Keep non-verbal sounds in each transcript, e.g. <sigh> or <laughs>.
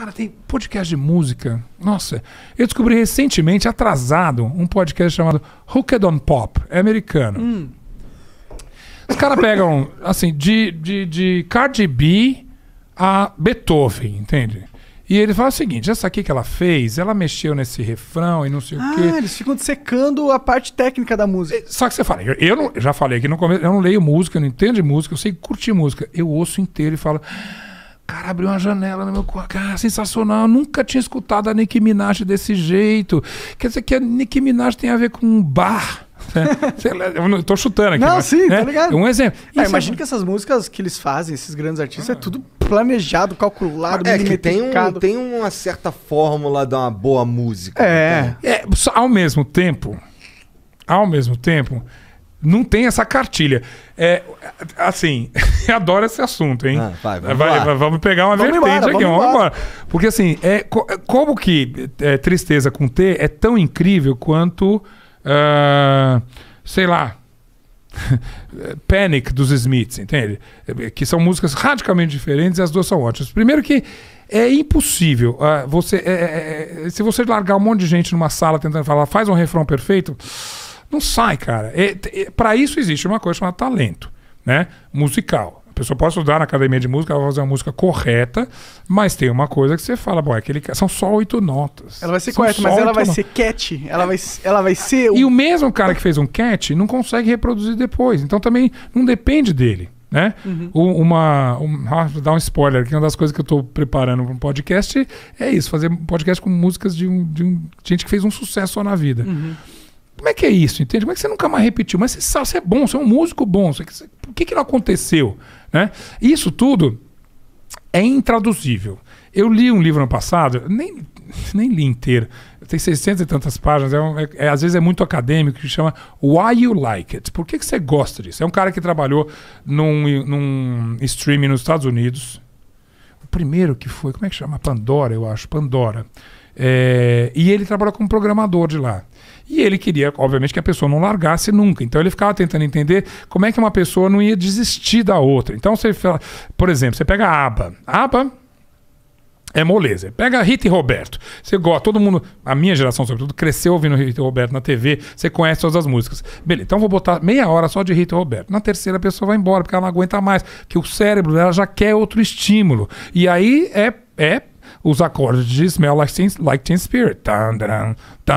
Cara, tem podcast de música. Nossa, eu descobri recentemente, atrasado, um podcast chamado Hooked on Pop. É americano. Hum. Os caras pegam, assim, de, de, de Cardi B a Beethoven, entende? E ele fala o seguinte: essa aqui que ela fez, ela mexeu nesse refrão e não sei ah, o quê. Eles ficam secando a parte técnica da música. Só que você fala, eu, eu não, já falei aqui no começo, eu não leio música, eu não entendo de música, eu sei curtir música. Eu ouço inteiro e falo. Cara, abriu uma janela no meu quarto. Cara, sensacional. Eu nunca tinha escutado a Nicki Minaj desse jeito. Quer dizer que a Nicki Minaj tem a ver com um bar. Né? <laughs> Eu tô chutando aqui. Não, mas, sim, tá né? tá ligado. Um exemplo. Ah, é, imagina é... que essas músicas que eles fazem, esses grandes artistas, é ah. é tudo planejado, calculado, É que tem, um, tem uma certa fórmula de uma boa música. É. Né, é. Ao mesmo tempo, ao mesmo tempo, não tem essa cartilha. É, assim, <laughs> adoro esse assunto, hein? Ah, vai, vamos, vai, vamos, pegar uma vamos vertente embora, aqui, vamos embora. embora. Porque assim, é, é, como que é, Tristeza com T é tão incrível quanto, uh, sei lá, <laughs> Panic dos Smiths, entende? Que são músicas radicalmente diferentes e as duas são ótimas. Primeiro que é impossível. Uh, você, é, é, é, se você largar um monte de gente numa sala tentando falar, faz um refrão perfeito não sai, cara. É, é, para isso existe uma coisa chamada talento, né? Musical. A pessoa pode estudar na academia de música, ela vai fazer uma música correta, mas tem uma coisa que você fala, bom, é aquele são só oito notas. Ela vai ser são correta, mas ela vai notas. ser cat, ela vai, ela vai ser. O... E o mesmo cara que fez um cat não consegue reproduzir depois. Então também não depende dele né? Uhum. Uma, ah, vou dar um spoiler que uma das coisas que eu estou preparando para um podcast é isso, fazer um podcast com músicas de, um, de um, gente que fez um sucesso só na vida. Uhum. Como é que é isso, entende? Como é que você nunca mais repetiu? Mas você sabe, você é bom, você é um músico bom, você, por que, que não aconteceu? Né? Isso tudo é intraduzível. Eu li um livro ano passado, nem, nem li inteiro, tem 600 e tantas páginas, é, um, é, é às vezes é muito acadêmico, que chama Why You Like It. Por que, que você gosta disso? É um cara que trabalhou num, num streaming nos Estados Unidos, o primeiro que foi, como é que chama? Pandora, eu acho, Pandora. É, e ele trabalhou como programador de lá. E ele queria, obviamente, que a pessoa não largasse nunca. Então ele ficava tentando entender como é que uma pessoa não ia desistir da outra. Então você fala, por exemplo, você pega a aba. aba é moleza. Pega Rita e Roberto. Você gosta, todo mundo, a minha geração sobretudo, cresceu ouvindo Rita e Roberto na TV, você conhece todas as músicas. Beleza, então vou botar meia hora só de Rita e Roberto. Na terceira a pessoa vai embora, porque ela não aguenta mais, que o cérebro dela já quer outro estímulo. E aí é, é os acordes de Smell Like Teen, like teen Spirit. Tan, tan,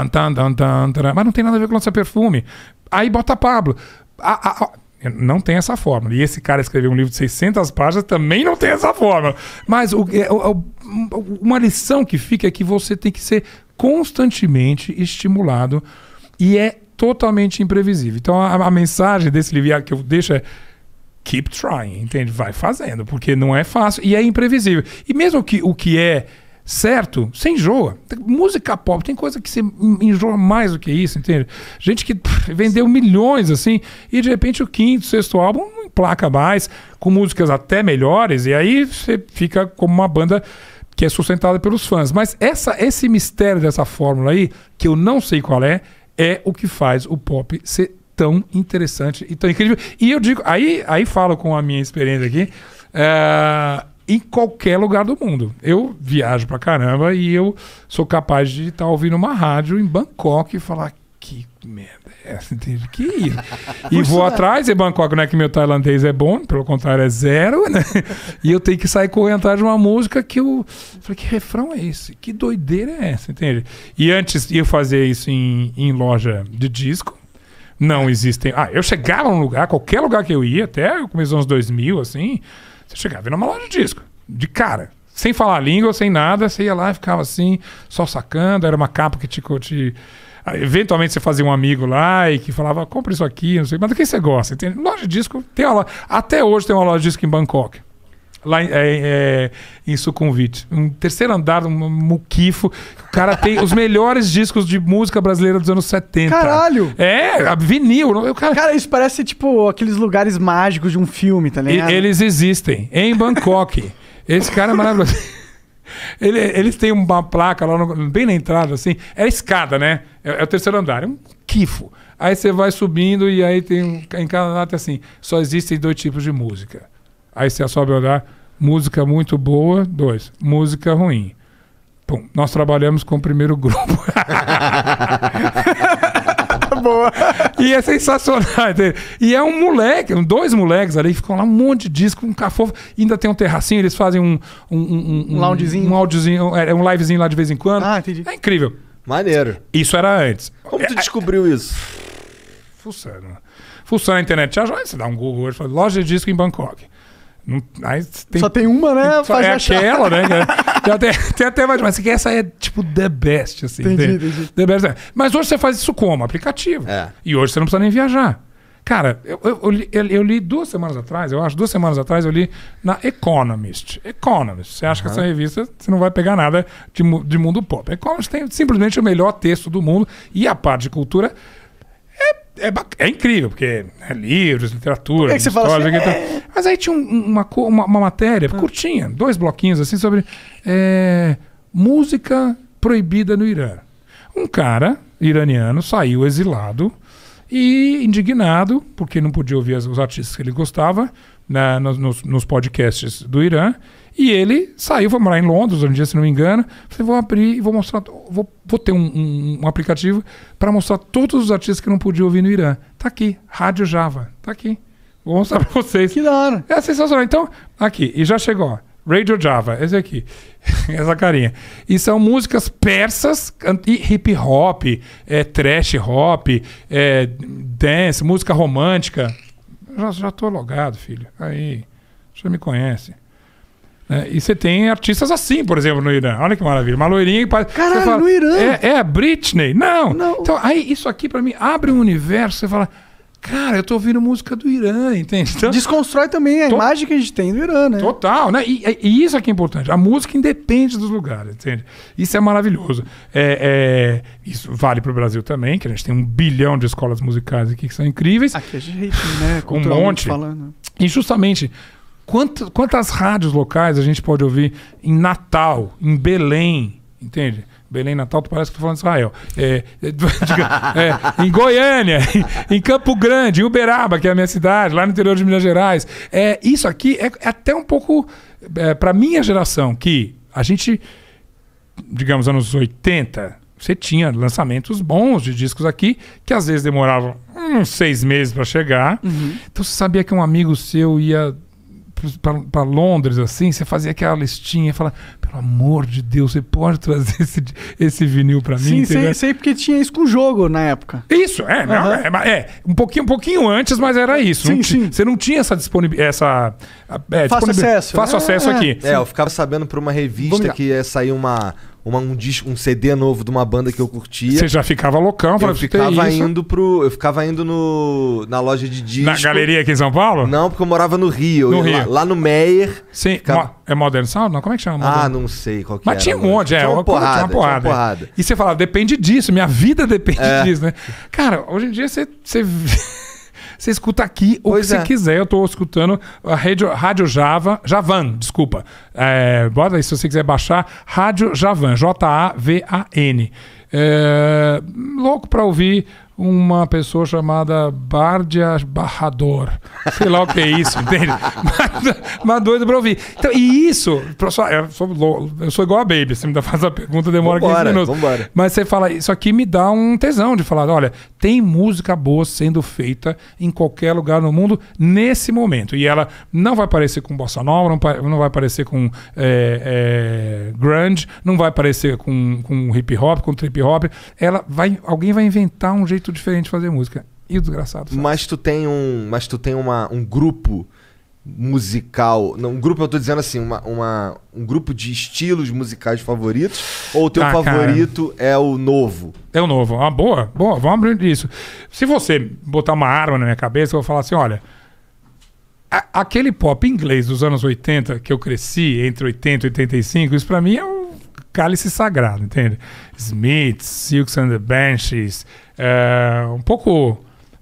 tan, tan, tan, tan, mas não tem nada a ver com o nosso perfume. Aí bota Pablo. A, a, a, não tem essa fórmula. E esse cara escreveu um livro de 600 páginas também não tem essa fórmula. Mas o, é, é o, uma lição que fica é que você tem que ser constantemente estimulado e é totalmente imprevisível. Então a, a mensagem desse livro que eu deixo é keep trying, entende? Vai fazendo, porque não é fácil e é imprevisível. E mesmo que o que é certo, você enjoa. Música pop, tem coisa que você enjoa mais do que isso, entende? Gente que pff, vendeu milhões, assim, e de repente o quinto, sexto álbum não placa mais, com músicas até melhores, e aí você fica como uma banda que é sustentada pelos fãs. Mas essa, esse mistério dessa fórmula aí, que eu não sei qual é, é o que faz o pop ser tão interessante e tão incrível. E eu digo, aí, aí falo com a minha experiência aqui, é, em qualquer lugar do mundo. Eu viajo pra caramba e eu sou capaz de estar tá ouvindo uma rádio em Bangkok e falar que merda é essa, entende? Que isso? E vou atrás, e Bangkok não é que meu tailandês é bom, pelo contrário, é zero, né? E eu tenho que sair correndo atrás de uma música que eu. Falei, que refrão é esse? Que doideira é essa, entende? E antes eu fazia isso em, em loja de disco, não existem. Ah, eu chegava num lugar, qualquer lugar que eu ia, até o começo dos anos 2000, assim, você chegava numa loja de disco, de cara. Sem falar língua, sem nada, você ia lá e ficava assim, só sacando, era uma capa que te. te... Ah, eventualmente você fazia um amigo lá e que falava, compra isso aqui, não sei, mas do que você gosta? Loja de disco, tem uma loja. Até hoje tem uma loja de disco em Bangkok lá é, é, em Sucumbit. Um terceiro andar, um muquifo. O cara tem os melhores discos de música brasileira dos anos 70. Caralho! É, vinil. Eu, cara... cara... isso parece tipo aqueles lugares mágicos de um filme, tá ligado? E, eles existem. Em Bangkok. Esse cara é maravilhoso. Ele, eles têm uma placa lá, no, bem na entrada, assim. É a escada, né? É, é o terceiro andar. É um quifo. Aí você vai subindo e aí tem em cada nota assim, só existem dois tipos de música Aí você sobe olhar, música muito boa, dois, música ruim. Pum, nós trabalhamos com o primeiro grupo. <laughs> boa. E é sensacional. E é um moleque, dois moleques ali, ficam lá um monte de disco, um cafofo. Ainda tem um terracinho, eles fazem um. Um, um, um, um loungezinho. Um áudiozinho, é, é um livezinho lá de vez em quando. Ah, entendi. É incrível. Maneiro. Isso era antes. Como tu é, é, descobriu isso? Fuçando. Fuçando a internet. Já, já você dá um Google hoje, loja de disco em Bangkok. Não, tem, só tem uma, né? Só Faz é aquela, né? Já <laughs> tem, tem, até mais, mas essa é tipo the best, assim. Entendi, entendi. The best. É. Mas hoje você faz isso como? Aplicativo. É. E hoje você não precisa nem viajar. Cara, eu, eu, eu, eu, li duas semanas atrás, eu acho, duas semanas atrás eu li na Economist. Economist. Você acha uhum. que essa revista você não vai pegar nada de, de mundo pop. Economist tem simplesmente o melhor texto do mundo e a parte de cultura é, é, é, incrível, porque é livros, literatura. é que, você fala assim? É. Mas aí tinha um, uma, uma, uma, matéria ah. curtinha, dois bloquinhos assim, sobre é, música proibida no Irã. Um cara iraniano saiu exilado e indignado, porque não podia ouvir os artistas que ele gostava, na, nos, nos, podcasts do Irã. E ele saiu, foi morar em Londres um dia, se não me engano. Falei, vou abrir e vou mostrar, vou, vou ter um, um, um aplicativo para mostrar todos os artistas que não podia ouvir no Irã. Tá aqui, Rádio Java, tá aqui. Vou mostrar para vocês. Que da hora. É sensacional. Então, aqui, e já chegou, Radio Java, esse aqui, <laughs> essa carinha. E são músicas persas e hip hop, é, trash hop, é, dance, música romântica. Já já estou logado, filho. Aí, você me conhece. É, e você tem artistas assim, por exemplo, no Irã. Olha que maravilha. Uma loirinha e parece. Caralho, fala, no Irã! É, é, a Britney? Não. Não! Então, aí, isso aqui para mim abre um universo. Você fala, Cara, eu tô ouvindo música do Irã, entende? Então, Desconstrói também a imagem que a gente tem do Irã, né? Total, né? E, e, isso é que é importante. A música independe dos lugares, entende? Isso é maravilhoso. É, é... Isso vale para o Brasil também, que a gente tem um bilhão de escolas musicais aqui que são incríveis. Aqui a gente, né? Com um monte. Falando. E justamente, quantas, quantas rádios locais a gente pode ouvir em Natal, em Belém, entende? Belém, Natal, tu parece que tu tá falando de Israel. É, é, <laughs> é, em Goiânia, em Campo Grande, em Uberaba, que é a minha cidade, lá no interior de Minas Gerais. É, isso aqui é, é até um pouco é, para minha geração, que a gente, digamos, anos 80, você tinha lançamentos bons de discos aqui, que às vezes demoravam uns hum, seis meses para chegar. Uhum. Então você sabia que um amigo seu ia para Londres, assim, você fazia aquela listinha e falava, pelo amor de Deus, você pode trazer <laughs> esse, esse vinil para mim? Sim, sei, sei, porque tinha isso com jogo na época. Isso, é, uhum. não, é, é, é, um, pouquinho, um pouquinho antes, mas era isso. Sim, não, sim. Você não tinha essa disponibilidade, essa... É, Faço acesso. Faço é, acesso aqui. É, eu ficava sabendo por uma revista que ia sair uma uma, um, disco, um CD novo de uma banda que eu curtia. Você já ficava loucão pra Eu ficava indo pro. Eu ficava indo no, na loja de disco. Na galeria aqui em São Paulo? Não, porque eu morava no Rio. No Rio. Lá, lá, no Meyer. Sim. Ficava... Mo é Modern Sound? Não, como é que chama? Ah, não sei qual que Mas era, tinha um monte, é. Tinha uma, porrada, tinha uma porrada. Tinha uma porrada. É. E você falava, depende disso, minha vida <laughs> depende é. disso, né? Cara, hoje em dia você. você... Você escuta aqui o que é. você quiser. Eu estou escutando a Rádio, Rádio Java, Javan, desculpa. É, bota aí se você quiser baixar. Rádio Javan, J-A-V-A-N. É, louco para ouvir uma pessoa chamada Bardia Barrador. Sei lá o que é isso, <laughs> entende? mas, mas doido pra ouvir. Então, e isso, professor, eu sou, eu sou igual a Baby, você me <laughs> faz a pergunta, demora vambora, 15 minutos. Vambora. Mas você fala, isso aqui me dá um tesão de falar, olha, tem música boa sendo feita em qualquer lugar no mundo nesse momento. E ela não vai parecer com bossa nova, não, não vai parecer com é, é, grunge, não vai parecer com, com hip hop, com trip hop. Ela vai, alguém vai inventar um jeito diferente fazer música. E o desgraçado. Sabe? Mas tu tem um. Mas tu tem uma, um grupo musical. um grupo, eu tô dizendo assim, uma, uma, um grupo de estilos musicais favoritos? Ou o teu ah, favorito cara. é o novo? É o novo. Ah, boa, boa, vamos abrir isso. Se você botar uma arma na minha cabeça, eu vou falar assim: olha. A, aquele pop inglês dos anos 80 que eu cresci, entre 80 e 85, isso pra mim é um cálice sagrado, entende? Smith, Silks and the Banshees, é, um pouco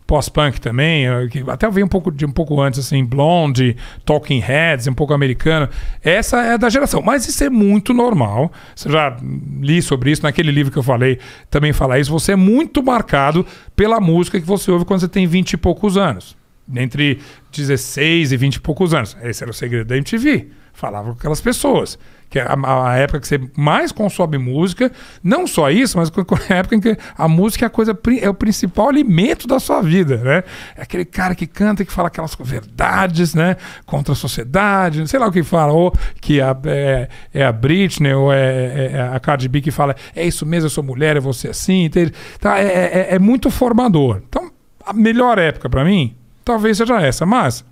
pós-punk também, é, até eu vi um pouco de um pouco antes, assim, Blonde, Talking Heads, um pouco americano. Essa é da geração, mas isso é muito normal. Você já li sobre isso naquele livro que eu falei, também fala isso. Você é muito marcado pela música que você ouve quando você tem vinte e poucos anos. Entre 16 e 20 e poucos anos. Esse era o segredo da MTV falava com aquelas pessoas. Que é a, a, época que você mais consome música. Não só isso, mas <laughs> é a época em que a música é, a coisa, é o principal alimento da sua vida, né? É aquele cara que canta, que fala aquelas verdades, né? Contra a sociedade, sei lá o que fala. Ou que a, é, é, a Britney, ou é, é, é a Cardi B que fala é isso mesmo, eu sou mulher, eu vou ser assim. Entende? Tá, é, é, é muito formador. Então, a melhor época para mim talvez seja essa. Mas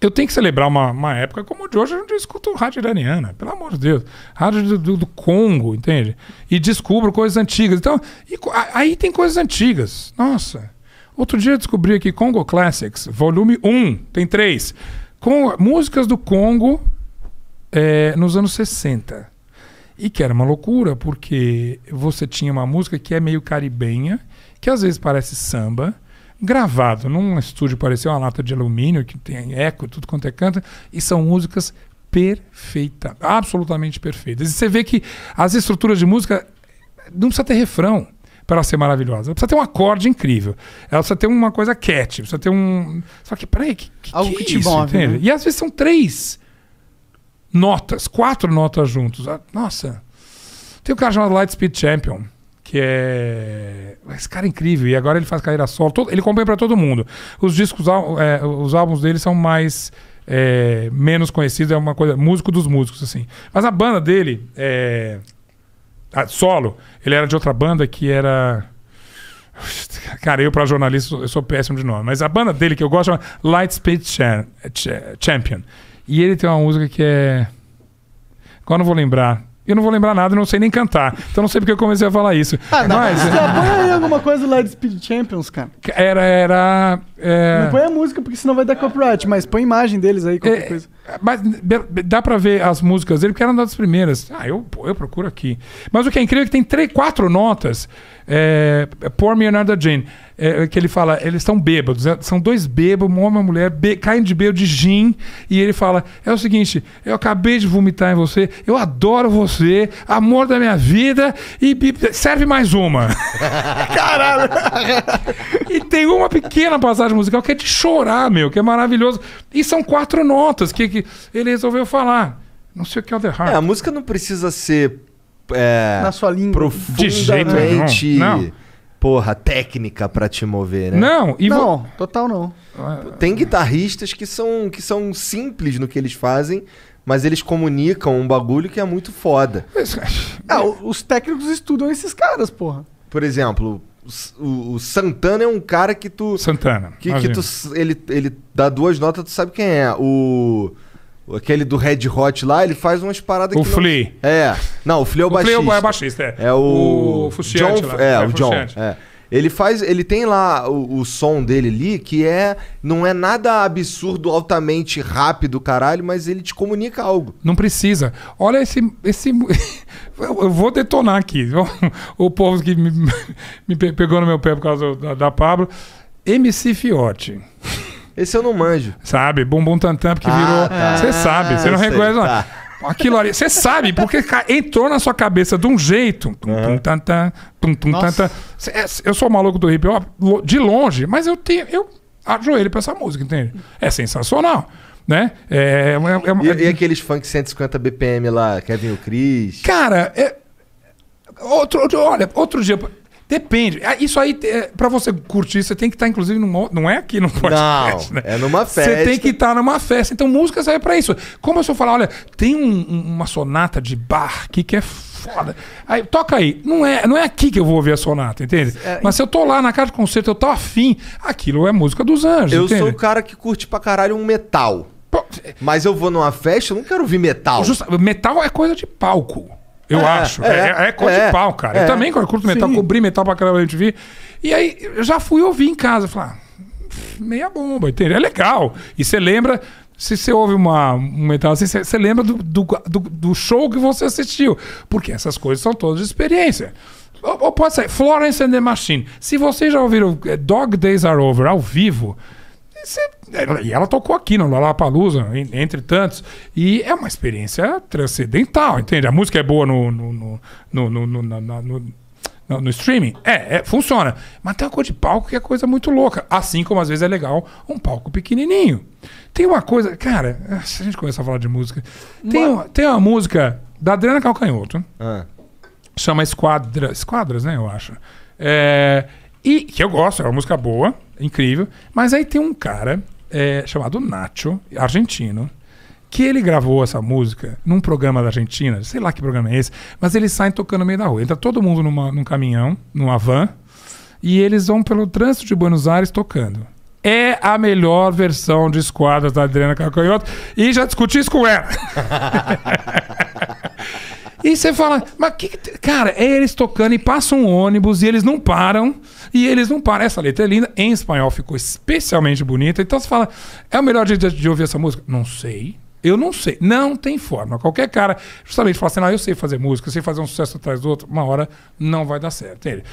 eu tenho que celebrar uma, uma época como de hoje, a gente escuta rádio iraniana, pelo amor de Deus. Rádio do, do, do Congo, entende? E descubro coisas antigas. Então, e, aí tem coisas antigas. Nossa. Outro dia eu descobri aqui Congo Classics, volume 1, tem três. Com, músicas do Congo é, nos anos 60. E que era uma loucura, porque você tinha uma música que é meio caribenha, que às vezes parece samba, gravado num estúdio pareceu uma lata de alumínio, que tem eco, tudo quanto é canto, e são músicas perfeitas, absolutamente perfeitas. E você vê que as estruturas de música não precisa ter refrão para ela ser maravilhosa. Ela precisa ter um acorde incrível. Ela precisa ter uma coisa cat, precisa ter um. Só que, peraí, que, que, Algo que, que te é isso, move, né? E às vezes são três notas, quatro notas juntos. Ah, nossa. Tem o um cara chamado Lightspeed Champion que é. Esse cara é incrível. E agora ele faz carreira solo. Todo... Ele compõe para todo mundo. Os discos, é, os álbuns dele são mais. É, menos conhecidos, é uma coisa. Músico dos músicos, assim. Mas a banda dele. É... A, solo. Ele era de outra banda que era. <laughs> Cara, eu pra jornalista eu sou péssimo de nome. Mas a banda dele que eu gosto chama Lightspeed Champion. E ele tem uma música que é. Agora não vou lembrar eu não vou lembrar nada, não sei nem cantar. Então não sei porque eu comecei a falar isso. Ah, não. Mas... É. põe aí alguma coisa do Led Speed Champions, cara. Era, era... É... Não põe a música, porque senão vai dar copyright, mas põe a imagem deles aí, qualquer é... coisa. Mas dá pra ver as músicas dele, porque era uma das primeiras. Ah, eu, eu procuro aqui. Mas o que é incrível é que tem três, quatro notas. É, Poor Me Another Jane. É, que ele fala, eles estão bêbados. Né? São dois bêbados, um homem e uma mulher, caem de bêbado de gin. E ele fala, é o seguinte, eu acabei de vomitar em você, eu adoro você, amor da minha vida, e, e serve mais uma. <laughs> Caralho! e tem uma pequena passagem musical que é de chorar, meu, que é maravilhoso. E são quatro notas que, que que ele resolveu falar. Não sei o que é o The Heart. É, a música não precisa ser é, na sua língua profundamente. Porra, técnica para te mover, né? Não, e não, total não. Tem guitarristas que são, que são simples no que eles fazem, mas eles comunicam um bagulho que é muito foda. É, os técnicos estudam esses caras, porra. Por exemplo, o, o Santana é um cara que tu. Santana. Que, que tu, ele, ele dá duas notas, tu sabe quem é. O. Aquele do Red Hot lá, ele faz umas paradas o que. O Flea. Não... É. Não, o Flea é o, o é baixista. O Flea é o baixista, é. É o. O John... lá. É, é o John. É. Ele faz, ele tem lá o, o, som dele ali que é não é nada absurdo, altamente rápido, caralho, mas ele te comunica algo. Não precisa. Olha esse esse <laughs> eu vou detonar aqui. <laughs> O povo que me, <laughs> me pegou no meu pé por causa da, da Pablo, MC Fiote. Esse eu não manjo. Sabe? Bumbum Tantam, porque ah, virou. Tá. Você sabe, você não reconhece. Tá. Aquilo ali. Você sabe, porque entrou na sua cabeça de um jeito. É, eu sou maluco do hip hop de longe, mas eu tenho. Eu ajoelho pra essa música, entende? É sensacional né? É, é, é, e, e, aqueles funk 150 BPM lá, Kevin o Chris? Cara, é, outro, outro, olha, outro dia, Depende. Ah, isso aí, é, para você curtir, você tem que estar, tá, inclusive, numa, não é aqui no podcast, não, né? É numa festa. Você tem que estar tá numa festa. Então, música serve para isso. Como se eu falar, olha, tem um, uma sonata de bar aqui que é foda. Aí, toca aí. Não é, não é aqui que eu vou ouvir a sonata, entende? É, Mas se eu tô lá na casa de concerto, eu tô afim, aquilo é música dos anjos. Eu entende? sou o cara que curte pra caralho um metal. Mas eu vou numa festa, eu não quero ouvir metal. Justa, metal é coisa de palco. Eu é, acho. É é, é, é, cor de pau, cara. Eu também quando eu curto metal, Sim. cobri metal pra caramba gente MTV. E aí eu já fui ouvir em casa, falar, meia bomba, entendeu? É legal. E você lembra, se você ouve uma, um metal assim, você, lembra do, do, do, do, show que você assistiu. Porque essas coisas são todas de experiência. Ou, ou pode ser Florence and the Machine. Se vocês já ouviram Dog Days Are Over ao vivo, é, e ela tocou aqui no Lollapalooza, entre tantos. E é uma experiência transcendental, entende? A música é boa no, no, no, no, no streaming? É, é, funciona. Mas tem uma cor de palco que é coisa muito louca. Assim como às vezes é legal um palco pequenininho. Tem uma coisa... Cara, se a gente começar a falar de música... Tem uma, tem uma música da Adriana Calcanhoto. é Chama Esquadras. Esquadras, né? Eu acho. É, e que eu gosto, é uma música boa incrível. Mas aí tem um cara é, chamado Nacho, argentino, que ele gravou essa música num programa da Argentina, sei lá que programa é esse, mas eles saem tocando no meio da rua. Entra todo mundo numa, num caminhão, numa van, e eles vão pelo trânsito de Buenos Aires tocando. É a melhor versão de Esquadras da Adriana Calcanhoto e já discuti isso com ela. <laughs> e você fala, mas que, que. Cara, é eles tocando e passa um ônibus e eles não param. E eles não param. Essa letra é linda, em espanhol ficou especialmente bonita. Então você fala, é o melhor jeito de ouvir essa música? Não sei. Eu não sei. Não tem forma. Qualquer cara, justamente, fala assim: não, eu sei fazer música, eu sei fazer um sucesso atrás do outro, uma hora não vai dar certo. Ele,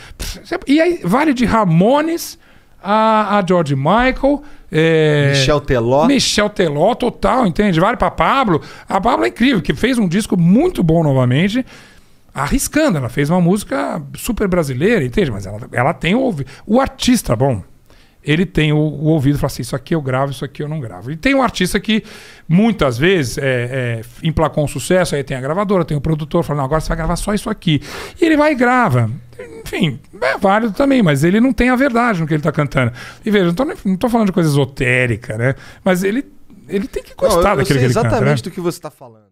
e aí, vale de Ramones a, a George Michael. É, Michel Teló. Michel Teló, total, entende? Vale para Pablo. A Pablo é incrível, que fez um disco muito bom novamente arriscando. Ela fez uma música super brasileira, entende? Mas ela, ela tem o ouvido. O artista, bom, ele tem o, o ouvido e fala assim: isso aqui eu gravo, isso aqui eu não gravo. E tem um artista que muitas vezes é, é, emplacou um sucesso, aí tem a gravadora, tem o produtor, fala: não, agora você vai gravar só isso aqui. E ele vai e grava. Enfim, é válido também, mas ele não tem a verdade no que ele está cantando. E veja, não estou falando de coisa esotérica, né? Mas ele, ele tem que gostar não, eu, eu daquele sei que ele exatamente canta, né? do que você está falando.